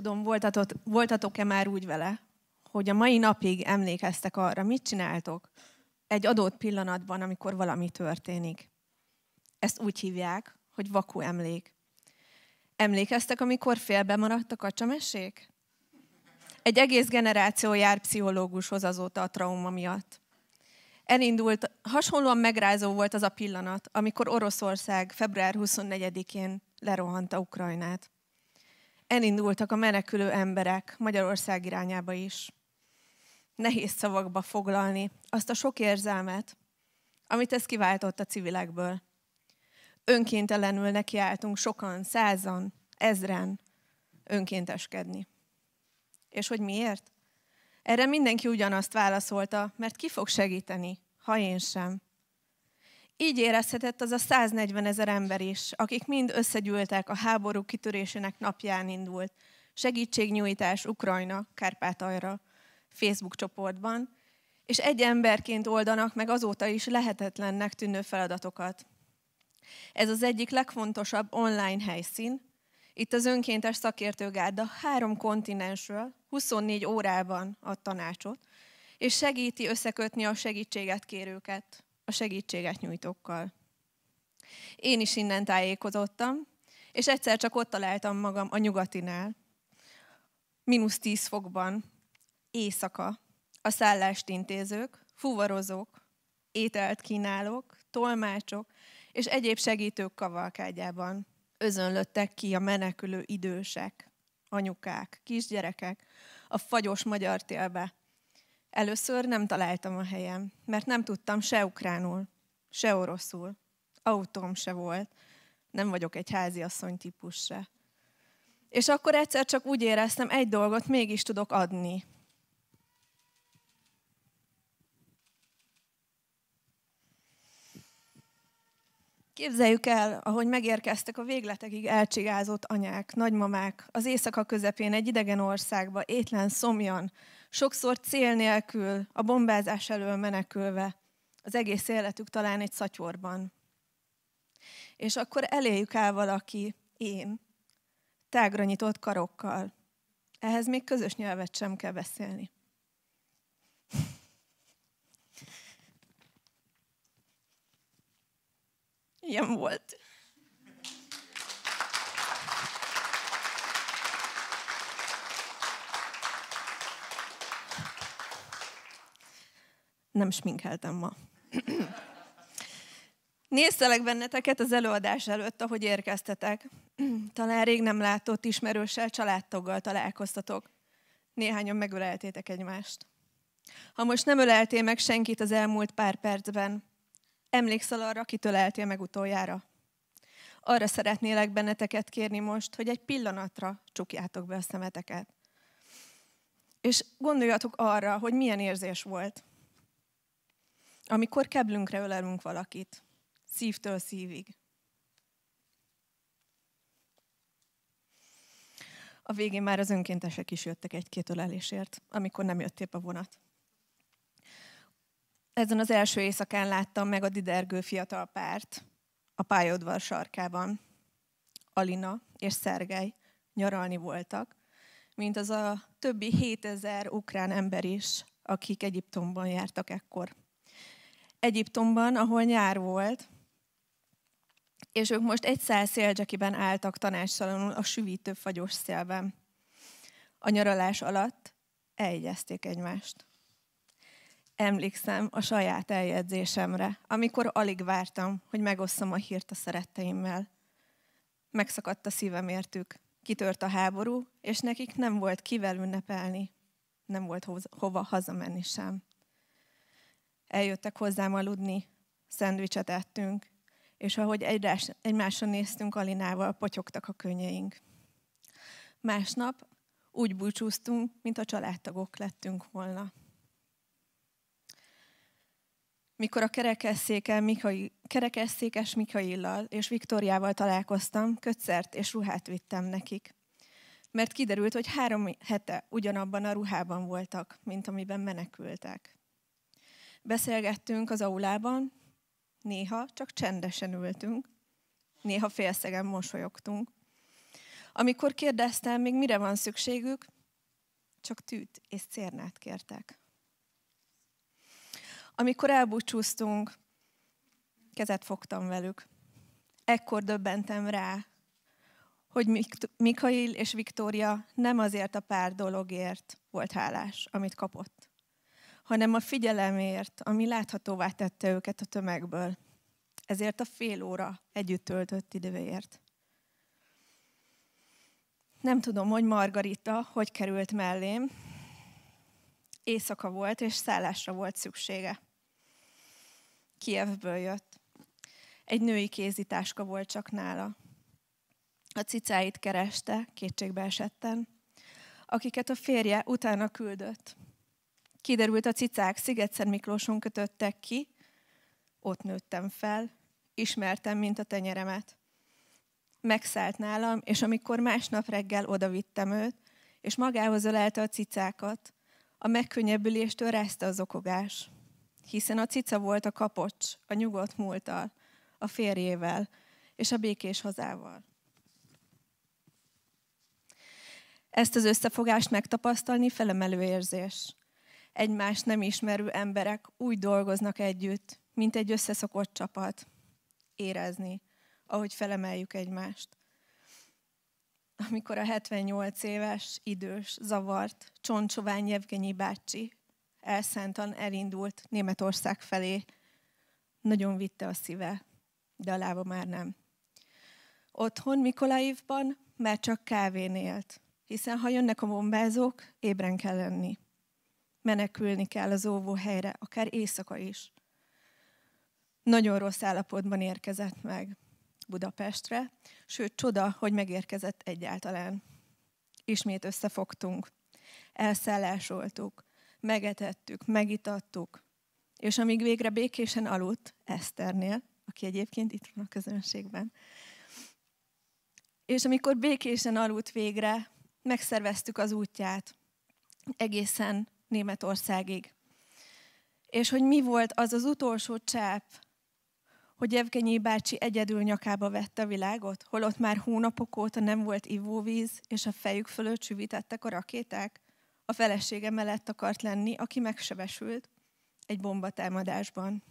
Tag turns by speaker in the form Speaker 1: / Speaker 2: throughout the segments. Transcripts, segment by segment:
Speaker 1: tudom, voltatok-e már úgy vele, hogy a mai napig emlékeztek arra, mit csináltok egy adott pillanatban, amikor valami történik. Ezt úgy hívják, hogy vakú emlék. Emlékeztek, amikor félbe maradtak a csamesék? Egy egész generáció jár pszichológushoz azóta a trauma miatt. Elindult, hasonlóan megrázó volt az a pillanat, amikor Oroszország február 24-én lerohanta Ukrajnát elindultak a menekülő emberek Magyarország irányába is. Nehéz szavakba foglalni azt a sok érzelmet, amit ez kiváltott a civilekből. Önkéntelenül nekiálltunk sokan, százan, ezren önkénteskedni. És hogy miért? Erre mindenki ugyanazt válaszolta, mert ki fog segíteni, ha én sem. Így érezhetett az a 140 ezer ember is, akik mind összegyűltek a háború kitörésének napján indult segítségnyújtás Ukrajna, Kárpátaljra, Facebook csoportban, és egy emberként oldanak meg azóta is lehetetlennek tűnő feladatokat. Ez az egyik legfontosabb online helyszín. Itt az önkéntes szakértőgárda három kontinensről 24 órában ad tanácsot, és segíti összekötni a segítséget kérőket a segítséget nyújtókkal. Én is innen tájékozottam, és egyszer csak ott találtam magam a nyugatinál, mínusz tíz fokban, éjszaka, a szállást intézők, fuvarozók, ételt kínálók, tolmácsok és egyéb segítők kavalkágyában özönlöttek ki a menekülő idősek, anyukák, kisgyerekek a fagyos magyar télbe, Először nem találtam a helyem, mert nem tudtam se ukránul, se oroszul. Autóm se volt. Nem vagyok egy háziasszony típus se. És akkor egyszer csak úgy éreztem, egy dolgot mégis tudok adni, Képzeljük el, ahogy megérkeztek a végletekig elcsigázott anyák, nagymamák, az éjszaka közepén egy idegen országba, étlen, szomjan, sokszor cél nélkül, a bombázás elől menekülve, az egész életük talán egy szatyorban. És akkor eléjük áll valaki, én, tágra nyitott karokkal. Ehhez még közös nyelvet sem kell beszélni. Ilyen volt. Nem sminkeltem ma. Néztelek benneteket az előadás előtt, ahogy érkeztetek. Talán rég nem látott ismerőssel, családtaggal találkoztatok. Néhányan megöleltétek egymást. Ha most nem öleltél meg senkit az elmúlt pár percben, Emlékszel arra, kitől eltél meg utoljára? Arra szeretnélek benneteket kérni most, hogy egy pillanatra csukjátok be a szemeteket. És gondoljatok arra, hogy milyen érzés volt, amikor keblünkre ölelünk valakit, szívtől szívig. A végén már az önkéntesek is jöttek egy-két ölelésért, amikor nem jött épp a vonat ezen az első éjszakán láttam meg a didergő fiatal párt a pályaudvar sarkában. Alina és Szergely nyaralni voltak, mint az a többi 7000 ukrán ember is, akik Egyiptomban jártak ekkor. Egyiptomban, ahol nyár volt, és ők most egy szál szélcsekiben álltak tanácsalanul a süvítő fagyos szélben. A nyaralás alatt eljegyezték egymást emlékszem a saját eljegyzésemre, amikor alig vártam, hogy megosszam a hírt a szeretteimmel. Megszakadt a szívem értük, kitört a háború, és nekik nem volt kivel ünnepelni, nem volt hova hazamenni sem. Eljöttek hozzám aludni, szendvicset ettünk, és ahogy egyrás, egymásra néztünk Alinával, potyogtak a könnyeink. Másnap úgy búcsúztunk, mint a családtagok lettünk volna mikor a kerekesszékes Mikaillal és Viktoriával találkoztam, kötszert és ruhát vittem nekik. Mert kiderült, hogy három hete ugyanabban a ruhában voltak, mint amiben menekültek. Beszélgettünk az aulában, néha csak csendesen ültünk, néha félszegen mosolyogtunk. Amikor kérdeztem, még mire van szükségük, csak tűt és cérnát kértek. Amikor elbúcsúztunk, kezet fogtam velük. Ekkor döbbentem rá, hogy Mik- Mikhail és Viktória nem azért a pár dologért volt hálás, amit kapott, hanem a figyelemért, ami láthatóvá tette őket a tömegből. Ezért a fél óra együtt töltött időért. Nem tudom, hogy Margarita hogy került mellém. Éjszaka volt, és szállásra volt szüksége. Kievből jött. Egy női kézitáska volt csak nála. A cicáit kereste, kétségbe esetten, akiket a férje utána küldött. Kiderült, a cicák Szigetszer Miklóson kötöttek ki, ott nőttem fel, ismertem, mint a tenyeremet. Megszállt nálam, és amikor másnap reggel odavittem őt, és magához ölelte a cicákat, a megkönnyebbüléstől rázta az okogás hiszen a cica volt a kapocs, a nyugodt múltal, a férjével és a békés hazával. Ezt az összefogást megtapasztalni felemelő érzés. Egymást nem ismerő emberek úgy dolgoznak együtt, mint egy összeszokott csapat. Érezni, ahogy felemeljük egymást. Amikor a 78 éves, idős, zavart, csontsovány Jevgenyi bácsi elszántan elindult Németország felé. Nagyon vitte a szíve, de a lába már nem. Otthon Mikolaivban már csak kávén élt, hiszen ha jönnek a bombázók, ébren kell lenni. Menekülni kell az óvó helyre, akár éjszaka is. Nagyon rossz állapotban érkezett meg Budapestre, sőt csoda, hogy megérkezett egyáltalán. Ismét összefogtunk, elszállásoltuk, megetettük, megitattuk, és amíg végre békésen aludt Eszternél, aki egyébként itt van a közönségben, és amikor békésen aludt végre, megszerveztük az útját egészen Németországig. És hogy mi volt az az utolsó csáp, hogy Evgenyi bácsi egyedül nyakába vette a világot, holott már hónapok óta nem volt ivóvíz, és a fejük fölött süvítettek a rakéták? a felesége mellett akart lenni, aki megsebesült egy bombatámadásban.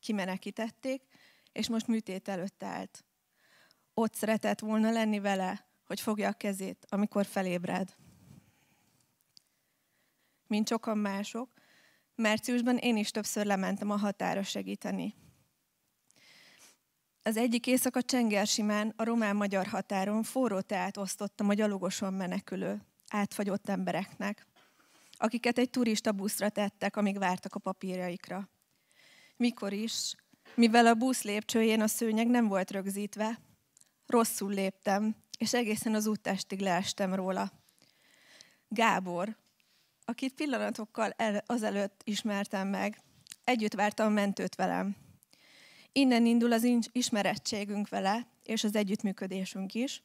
Speaker 1: Kimenekítették, és most műtét előtt állt. Ott szeretett volna lenni vele, hogy fogja a kezét, amikor felébred. Mint sokan mások, márciusban én is többször lementem a határa segíteni. Az egyik éjszaka Csengersimán, a román-magyar határon forró teát osztottam a gyalogosan menekülő, átfagyott embereknek akiket egy turista buszra tettek, amíg vártak a papírjaikra. Mikor is, mivel a busz lépcsőjén a szőnyeg nem volt rögzítve, rosszul léptem, és egészen az úttestig leestem róla. Gábor, akit pillanatokkal el, azelőtt ismertem meg, együtt vártam a mentőt velem. Innen indul az ismerettségünk vele, és az együttműködésünk is.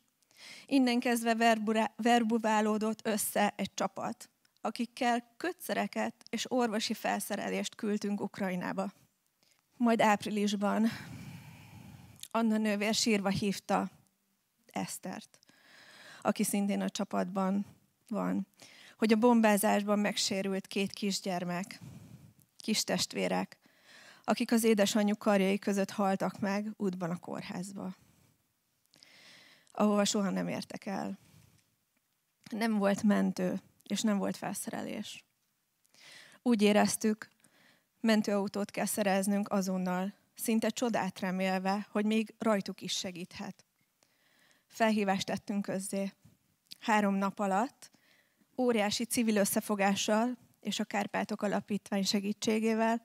Speaker 1: Innen kezdve verbuválódott össze egy csapat akikkel kötszereket és orvosi felszerelést küldtünk Ukrajnába. Majd áprilisban Anna nővér sírva hívta Esztert, aki szintén a csapatban van, hogy a bombázásban megsérült két kisgyermek, kis testvérek, akik az édesanyjuk karjai között haltak meg útban a kórházba, ahova soha nem értek el. Nem volt mentő, és nem volt felszerelés. Úgy éreztük, mentőautót kell szereznünk azonnal, szinte csodát remélve, hogy még rajtuk is segíthet. Felhívást tettünk közzé. Három nap alatt óriási civil összefogással és a Kárpátok Alapítvány segítségével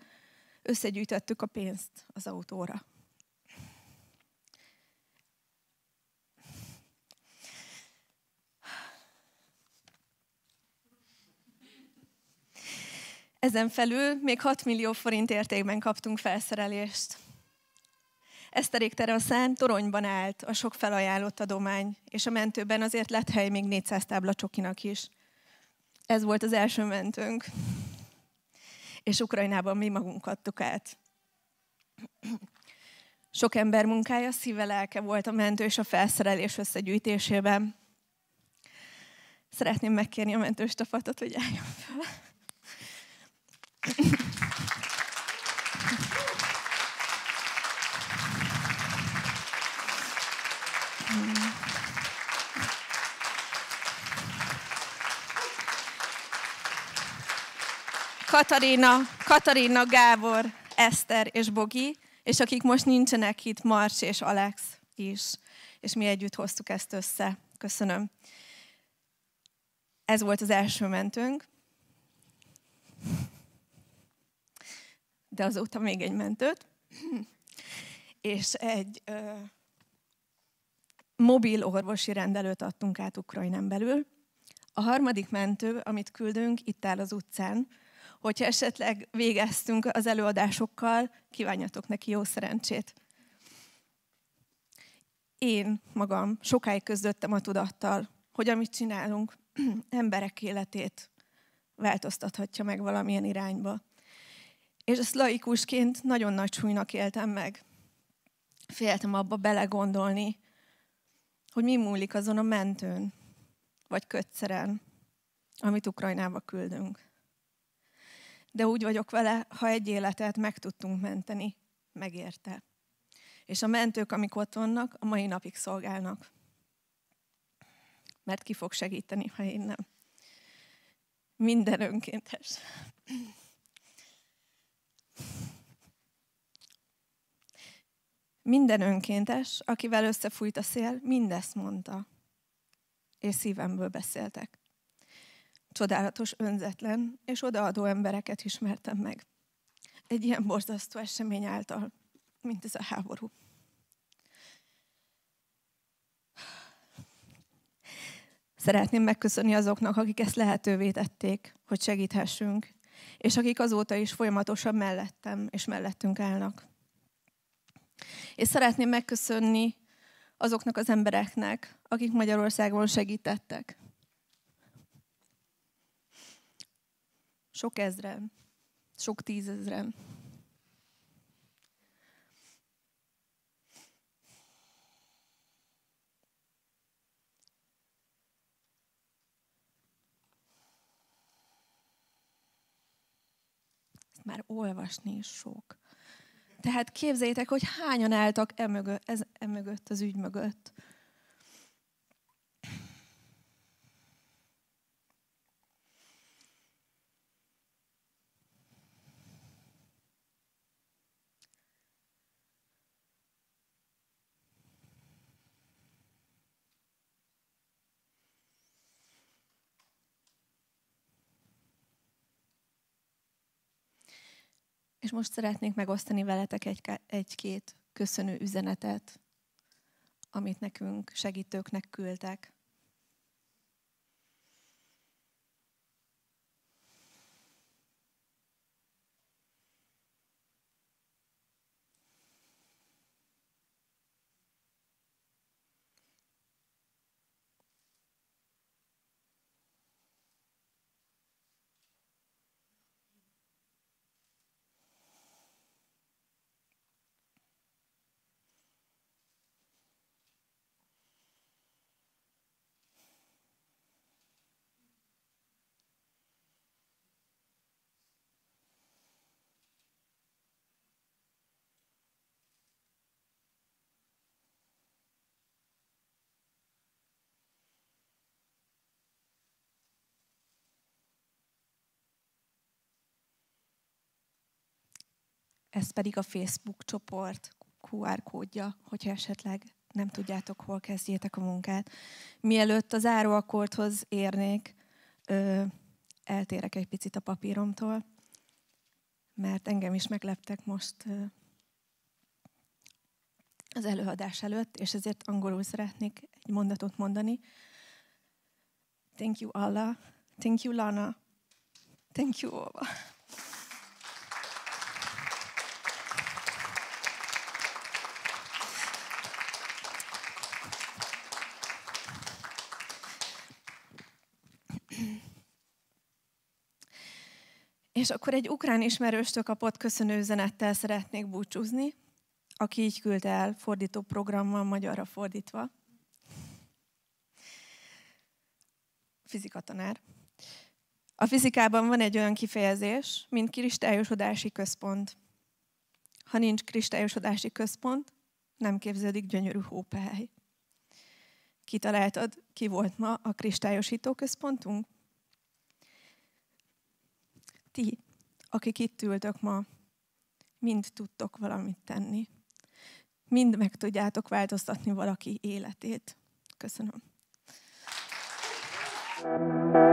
Speaker 1: összegyűjtöttük a pénzt az autóra. Ezen felül még 6 millió forint értékben kaptunk felszerelést. Eszterék teraszán toronyban állt a sok felajánlott adomány, és a mentőben azért lett hely még 400 tábla csokinak is. Ez volt az első mentőnk. És Ukrajnában mi magunk adtuk át. Sok ember munkája, szíve lelke volt a mentő és a felszerelés összegyűjtésében. Szeretném megkérni a mentős tapatot, hogy álljon fel. Katarina, Katarina Gábor, Eszter és Bogi, és akik most nincsenek itt, Marcs és Alex is. És mi együtt hoztuk ezt össze. Köszönöm. Ez volt az első mentünk. de azóta még egy mentőt, és egy ö, mobil orvosi rendelőt adtunk át Ukrajnán belül. A harmadik mentő, amit küldünk, itt áll az utcán. Hogyha esetleg végeztünk az előadásokkal, kívánjatok neki jó szerencsét. Én magam sokáig közdöttem a tudattal, hogy amit csinálunk, emberek életét változtathatja meg valamilyen irányba. És ezt laikusként nagyon nagy súlynak éltem meg. Féltem abba belegondolni, hogy mi múlik azon a mentőn, vagy kötszeren, amit Ukrajnába küldünk. De úgy vagyok vele, ha egy életet meg tudtunk menteni, megérte. És a mentők, amik ott vannak, a mai napig szolgálnak. Mert ki fog segíteni, ha én nem. Minden önkéntes. Minden önkéntes, akivel összefújt a szél, mindezt mondta. És szívemből beszéltek. Csodálatos, önzetlen és odaadó embereket ismertem meg. Egy ilyen borzasztó esemény által, mint ez a háború. Szeretném megköszönni azoknak, akik ezt lehetővé tették, hogy segíthessünk és akik azóta is folyamatosan mellettem és mellettünk állnak. És szeretném megköszönni azoknak az embereknek, akik Magyarországon segítettek. Sok ezren, sok tízezren. ezt már olvasni is sok. Tehát képzeljétek, hogy hányan álltak emögött, ez, emögött az ügy mögött. most szeretnék megosztani veletek egy-két köszönő üzenetet, amit nekünk segítőknek küldtek. ez pedig a Facebook csoport QR kódja, hogyha esetleg nem tudjátok, hol kezdjétek a munkát. Mielőtt az áróakordhoz érnék, ö, eltérek egy picit a papíromtól, mert engem is megleptek most ö, az előadás előtt, és ezért angolul szeretnék egy mondatot mondani. Thank you, Allah. Thank you, Lana. Thank you, Ova. És akkor egy ukrán ismerőstől kapott köszönő üzenettel szeretnék búcsúzni, aki így küldte el fordító programmal magyarra fordítva. Fizikatanár. A fizikában van egy olyan kifejezés, mint kristályosodási központ. Ha nincs kristályosodási központ, nem képződik gyönyörű hópehely. Kitaláltad, ki volt ma a kristályosító központunk? ti, akik itt ültök ma, mind tudtok valamit tenni. Mind meg tudjátok változtatni valaki életét. Köszönöm. thank you